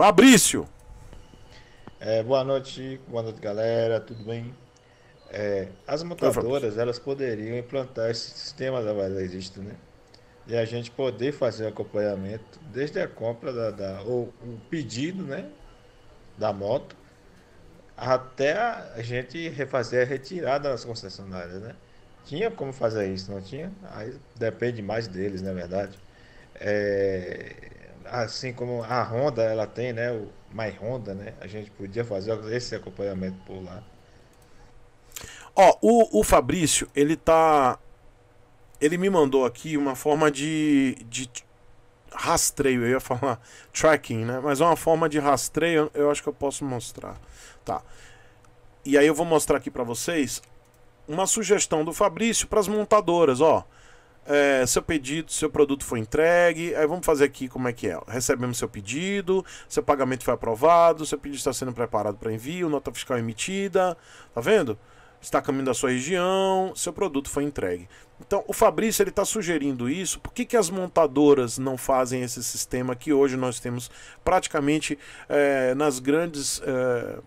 Fabrício. É, boa noite, boa noite galera, tudo bem? É, as montadoras elas poderiam implantar esse sistema da varejista, né? E a gente poder fazer acompanhamento desde a compra da, da ou o pedido, né, da moto, até a gente refazer a retirada nas concessionárias, né? Tinha como fazer isso, não tinha? Aí depende mais deles, na é verdade. É, assim como a Honda ela tem, né, o My Honda, né? A gente podia fazer esse acompanhamento por lá. Ó, o, o Fabrício, ele tá ele me mandou aqui uma forma de, de rastreio, eu ia falar tracking, né? Mas é uma forma de rastreio, eu acho que eu posso mostrar. Tá. E aí eu vou mostrar aqui para vocês uma sugestão do Fabrício para as montadoras, ó é, seu pedido, seu produto foi entregue. Aí vamos fazer aqui como é que é. Recebemos seu pedido, seu pagamento foi aprovado, seu pedido está sendo preparado para envio, nota fiscal emitida, tá vendo? Está caminho da sua região, seu produto foi entregue. Então, o Fabrício ele está sugerindo isso. Por que, que as montadoras não fazem esse sistema que hoje nós temos praticamente é, nas grandes é,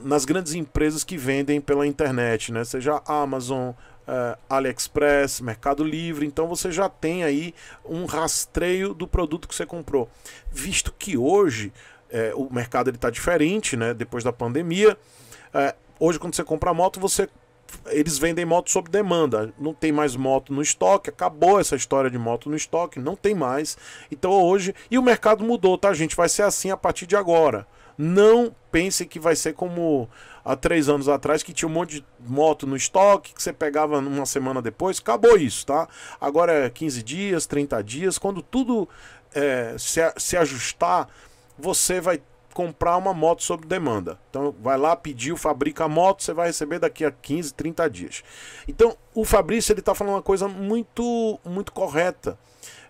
nas grandes empresas que vendem pela internet, né? Seja Amazon, uh, AliExpress, Mercado Livre, então você já tem aí um rastreio do produto que você comprou. Visto que hoje é, o mercado está diferente, né? Depois da pandemia. É, hoje, quando você compra moto, você eles vendem moto sob demanda. Não tem mais moto no estoque, acabou essa história de moto no estoque, não tem mais. Então hoje. E o mercado mudou, tá, gente? Vai ser assim a partir de agora. Não pense que vai ser como há três anos atrás, que tinha um monte de moto no estoque, que você pegava uma semana depois. Acabou isso, tá? Agora é 15 dias, 30 dias. Quando tudo é, se, se ajustar, você vai comprar uma moto sob demanda. Então vai lá, o fabrica a moto, você vai receber daqui a 15, 30 dias. Então o Fabrício ele está falando uma coisa muito, muito correta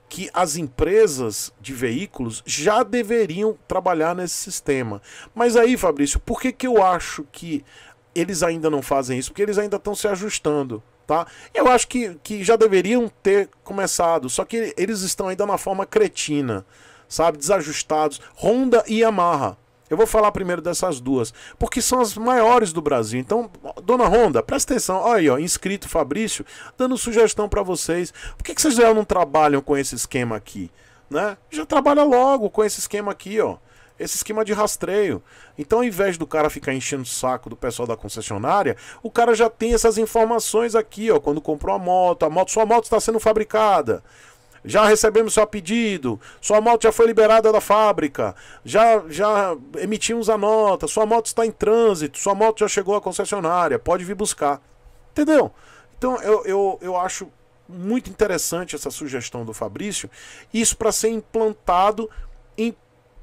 que as empresas de veículos já deveriam trabalhar nesse sistema. Mas aí, Fabrício, por que, que eu acho que eles ainda não fazem isso? Porque eles ainda estão se ajustando. Tá? Eu acho que, que já deveriam ter começado, só que eles estão ainda na forma cretina, sabe? Desajustados. Honda e Yamaha. Eu vou falar primeiro dessas duas, porque são as maiores do Brasil. Então, dona Ronda, presta atenção. Olha aí, ó, inscrito Fabrício, dando sugestão para vocês. Por que, que vocês já não trabalham com esse esquema aqui? Né? Já trabalha logo com esse esquema aqui, ó. Esse esquema de rastreio. Então, ao invés do cara ficar enchendo o saco do pessoal da concessionária, o cara já tem essas informações aqui, ó. Quando comprou a moto, a moto, sua moto está sendo fabricada já recebemos seu pedido, sua moto já foi liberada da fábrica, já, já emitimos a nota, sua moto está em trânsito, sua moto já chegou à concessionária, pode vir buscar. Entendeu? Então eu, eu, eu acho muito interessante essa sugestão do Fabrício, isso para ser implantado em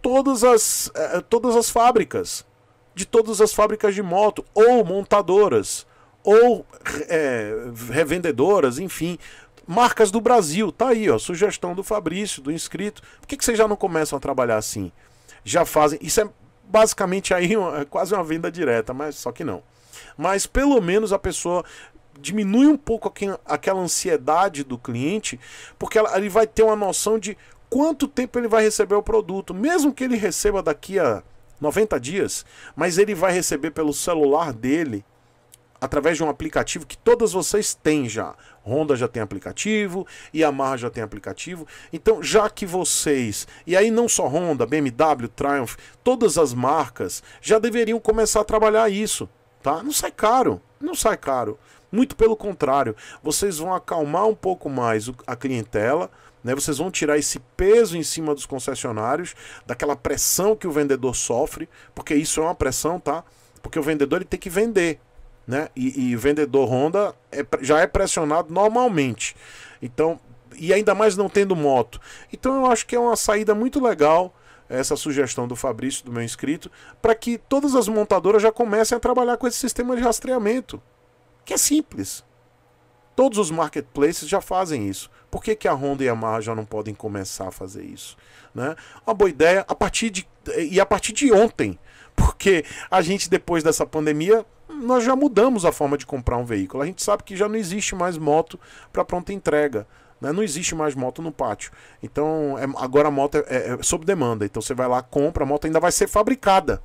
todas as, eh, todas as fábricas, de todas as fábricas de moto, ou montadoras, ou eh, revendedoras, enfim, Marcas do Brasil, tá aí, ó, sugestão do Fabrício, do inscrito. Por que, que vocês já não começam a trabalhar assim? Já fazem. Isso é basicamente aí uma, é quase uma venda direta, mas só que não. Mas pelo menos a pessoa diminui um pouco aquela ansiedade do cliente, porque ela, ele vai ter uma noção de quanto tempo ele vai receber o produto, mesmo que ele receba daqui a 90 dias, mas ele vai receber pelo celular dele através de um aplicativo que todas vocês têm já. Honda já tem aplicativo, Yamaha já tem aplicativo. Então, já que vocês, e aí não só Honda, BMW, Triumph, todas as marcas já deveriam começar a trabalhar isso, tá? Não sai caro, não sai caro. Muito pelo contrário, vocês vão acalmar um pouco mais a clientela, né? vocês vão tirar esse peso em cima dos concessionários, daquela pressão que o vendedor sofre, porque isso é uma pressão, tá? Porque o vendedor ele tem que vender né? E, e o vendedor Honda é, já é pressionado normalmente. Então, e ainda mais não tendo moto. Então eu acho que é uma saída muito legal essa sugestão do Fabrício, do meu inscrito, para que todas as montadoras já comecem a trabalhar com esse sistema de rastreamento, que é simples. Todos os marketplaces já fazem isso. Por que, que a Honda e a Yamaha já não podem começar a fazer isso? Né? Uma boa ideia a partir de e a partir de ontem, porque a gente depois dessa pandemia nós já mudamos a forma de comprar um veículo. A gente sabe que já não existe mais moto para pronta entrega. Né? Não existe mais moto no pátio. Então, é, agora a moto é, é, é sob demanda. Então você vai lá, compra, a moto ainda vai ser fabricada.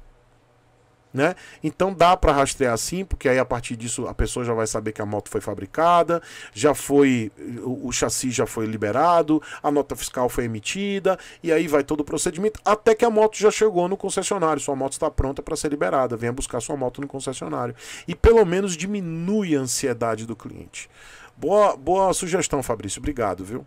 Né? Então dá para rastrear assim porque aí a partir disso a pessoa já vai saber que a moto foi fabricada, já foi o, o, chassi já foi liberado, a nota fiscal foi emitida e aí vai todo o procedimento até que a moto já chegou no concessionário, sua moto está pronta para ser liberada, venha buscar sua moto no concessionário e pelo menos diminui a ansiedade do cliente. Boa, boa sugestão, Fabrício, obrigado, viu?